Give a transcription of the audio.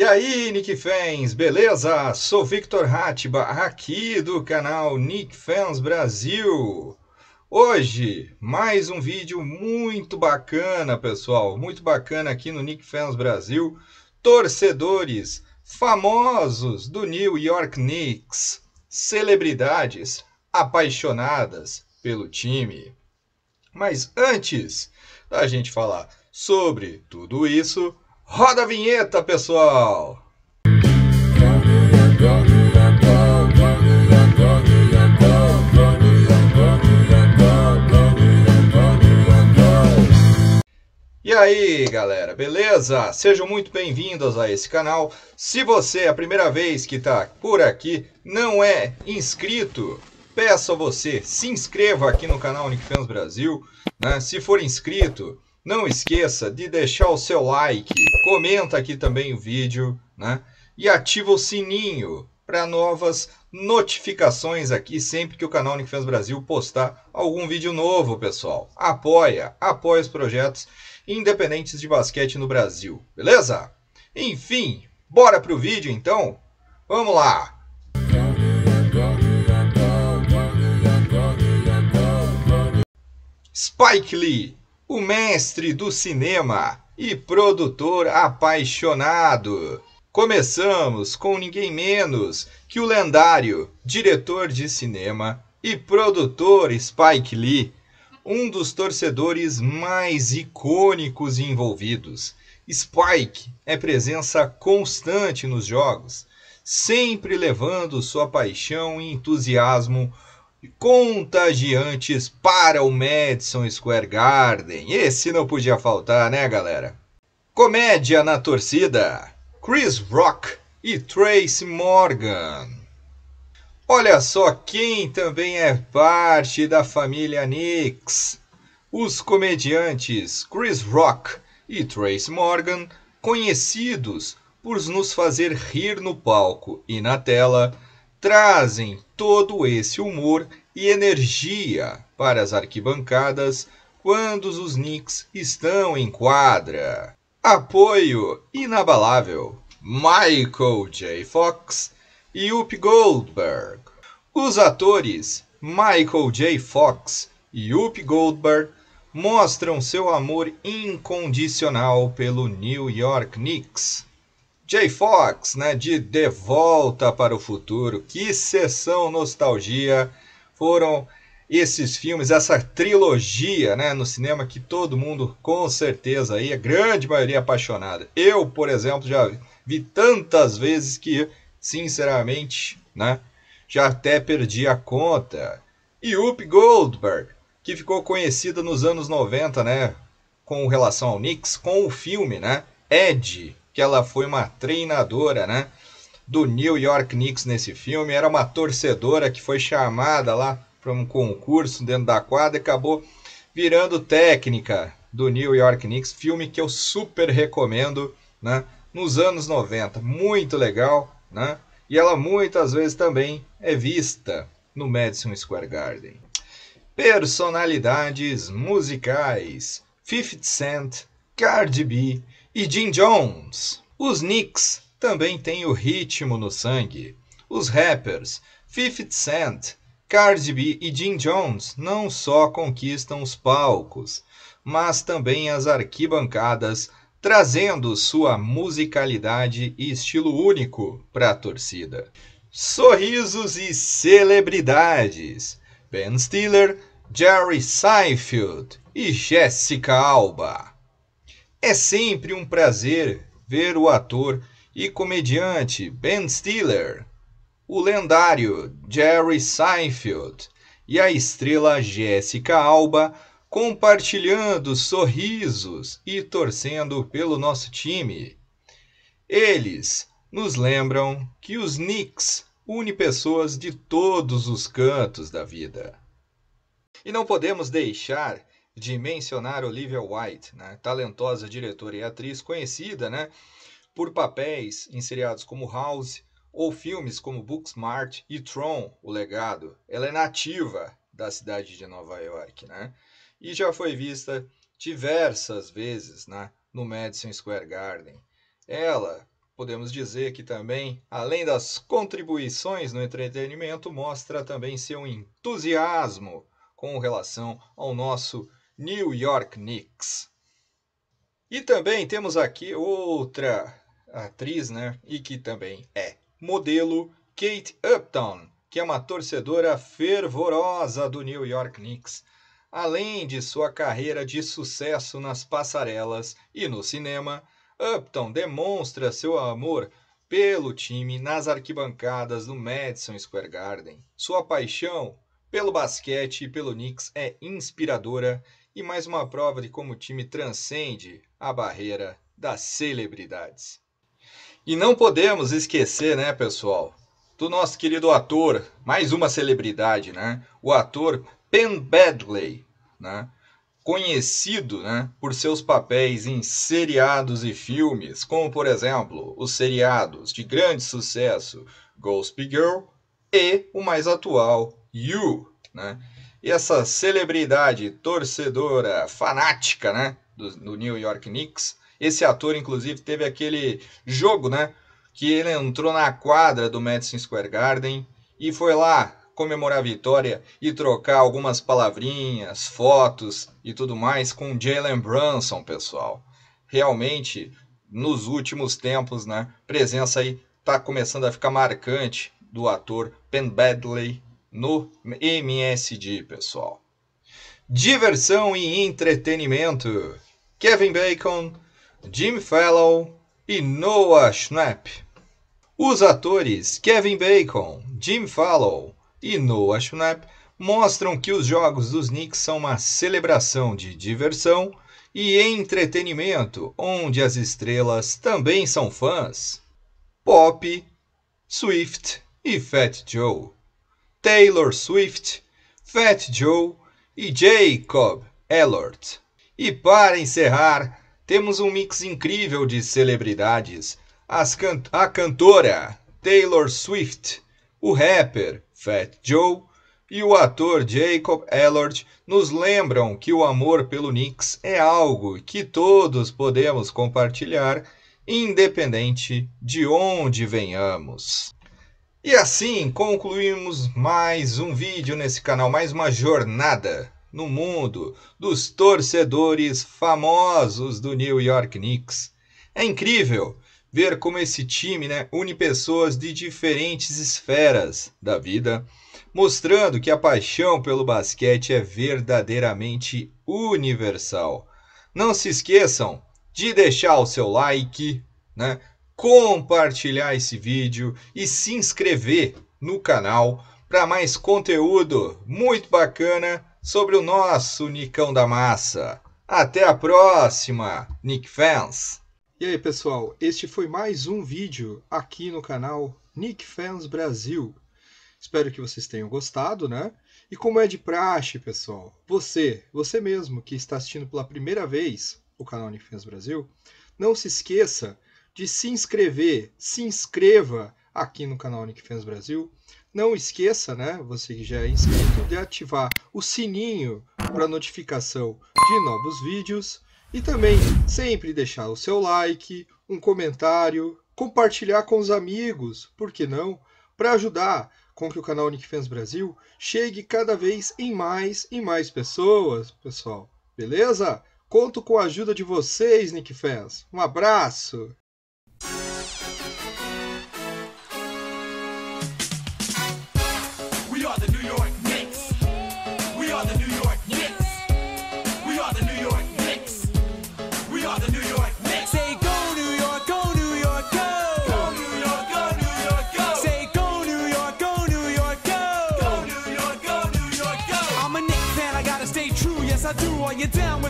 E aí, Nick Fans, beleza? Sou Victor Hatiba, aqui do canal Nick Fans Brasil. Hoje, mais um vídeo muito bacana, pessoal, muito bacana aqui no Nick Fans Brasil. Torcedores famosos do New York Knicks, celebridades apaixonadas pelo time. Mas antes da gente falar sobre tudo isso, Roda a vinheta, pessoal! E aí galera, beleza? Sejam muito bem-vindos a esse canal. Se você é a primeira vez que está por aqui, não é inscrito, peço a você, se inscreva aqui no canal Unicfans Brasil. Né? Se for inscrito, não esqueça de deixar o seu like, comenta aqui também o vídeo, né? E ativa o sininho para novas notificações aqui sempre que o canal Unifans Brasil postar algum vídeo novo, pessoal. Apoia, apoia os projetos independentes de basquete no Brasil, beleza? Enfim, bora pro vídeo então? Vamos lá! Spike Lee o mestre do cinema e produtor apaixonado. Começamos com ninguém menos que o lendário diretor de cinema e produtor Spike Lee, um dos torcedores mais icônicos envolvidos. Spike é presença constante nos jogos, sempre levando sua paixão e entusiasmo contagiantes para o Madison Square Garden. Esse não podia faltar, né, galera? Comédia na torcida: Chris Rock e Tracy Morgan. Olha só quem também é parte da família Knicks. Os comediantes Chris Rock e Trace Morgan, conhecidos por nos fazer rir no palco e na tela, trazem todo esse humor e energia para as arquibancadas quando os Knicks estão em quadra. Apoio inabalável: Michael J. Fox e Up Goldberg. Os atores Michael J. Fox e Up Goldberg mostram seu amor incondicional pelo New York Knicks. J. Fox, né, de De Volta para o Futuro, que sessão nostalgia! foram esses filmes, essa trilogia né, no cinema que todo mundo, com certeza, aí, a grande maioria apaixonada. Eu, por exemplo, já vi tantas vezes que, sinceramente, né, já até perdi a conta. E Up Goldberg, que ficou conhecida nos anos 90, né, com relação ao Knicks, com o filme, né, Ed, que ela foi uma treinadora, né, do New York Knicks nesse filme. Era uma torcedora que foi chamada lá para um concurso dentro da quadra e acabou virando técnica do New York Knicks. Filme que eu super recomendo, né? Nos anos 90, muito legal, né? E ela muitas vezes também é vista no Madison Square Garden. Personalidades musicais: 50 Cent, Cardi B e Jim Jones. Os Knicks também tem o ritmo no sangue. Os rappers 50 Cent, Cardi B e Jim Jones não só conquistam os palcos, mas também as arquibancadas, trazendo sua musicalidade e estilo único para a torcida. Sorrisos e celebridades. Ben Stiller, Jerry Seinfeld e Jessica Alba. É sempre um prazer ver o ator e comediante Ben Stiller, o lendário Jerry Seinfeld e a estrela Jessica Alba compartilhando sorrisos e torcendo pelo nosso time. Eles nos lembram que os Knicks une pessoas de todos os cantos da vida. E não podemos deixar de mencionar Olivia White, né? talentosa diretora e atriz conhecida, né? por papéis em seriados como House ou filmes como Booksmart e Tron, O Legado. Ela é nativa da cidade de Nova York, né? E já foi vista diversas vezes, né, no Madison Square Garden. Ela, podemos dizer que também, além das contribuições no entretenimento, mostra também seu entusiasmo com relação ao nosso New York Knicks. E também temos aqui outra atriz, né? E que também é modelo, Kate Upton, que é uma torcedora fervorosa do New York Knicks. Além de sua carreira de sucesso nas passarelas e no cinema, Upton demonstra seu amor pelo time nas arquibancadas do Madison Square Garden. Sua paixão pelo basquete e pelo Knicks é inspiradora e mais uma prova de como o time transcende a barreira das celebridades. E não podemos esquecer, né, pessoal, do nosso querido ator, mais uma celebridade, né? O ator Penn Badgley, né? Conhecido né, por seus papéis em seriados e filmes, como por exemplo os seriados de grande sucesso Ghost Girl e o mais atual You. Né? E essa celebridade torcedora fanática né, do, do New York Knicks esse ator, inclusive, teve aquele jogo, né? Que ele entrou na quadra do Madison Square Garden e foi lá comemorar a vitória e trocar algumas palavrinhas, fotos e tudo mais com Jalen Brunson, pessoal. Realmente, nos últimos tempos, né? Presença aí tá começando a ficar marcante do ator Penn Badley no MSD, pessoal. Diversão e entretenimento. Kevin Bacon Jim Fallon e Noah Schnapp. Os atores Kevin Bacon, Jim Fallon e Noah Schnapp mostram que os jogos dos Knicks são uma celebração de diversão e entretenimento, onde as estrelas também são fãs. Pop, Swift e Fat Joe. Taylor Swift, Fat Joe e Jacob Ellert. E para encerrar, temos um mix incrível de celebridades. Can a cantora Taylor Swift, o rapper Fat Joe e o ator Jacob Elord nos lembram que o amor pelo Knicks é algo que todos podemos compartilhar, independente de onde venhamos. E assim concluímos mais um vídeo nesse canal, mais uma jornada no mundo dos torcedores famosos do New York Knicks. É incrível ver como esse time né, une pessoas de diferentes esferas da vida, mostrando que a paixão pelo basquete é verdadeiramente universal. Não se esqueçam de deixar o seu like, né, compartilhar esse vídeo e se inscrever no canal para mais conteúdo muito bacana sobre o nosso Nicão da Massa. Até a próxima, Nick Fans! E aí pessoal, este foi mais um vídeo aqui no canal Nick Fans Brasil. Espero que vocês tenham gostado, né? E como é de praxe, pessoal, você, você mesmo que está assistindo pela primeira vez o canal Nick Fans Brasil, não se esqueça de se inscrever, se inscreva aqui no canal Nick Fans Brasil. Não esqueça, né, você que já é inscrito, de ativar o sininho para notificação de novos vídeos e também sempre deixar o seu like, um comentário, compartilhar com os amigos, por que não? Para ajudar com que o canal Nickfans Brasil chegue cada vez em mais e mais pessoas, pessoal. Beleza? Conto com a ajuda de vocês, Nickfans. Um abraço! down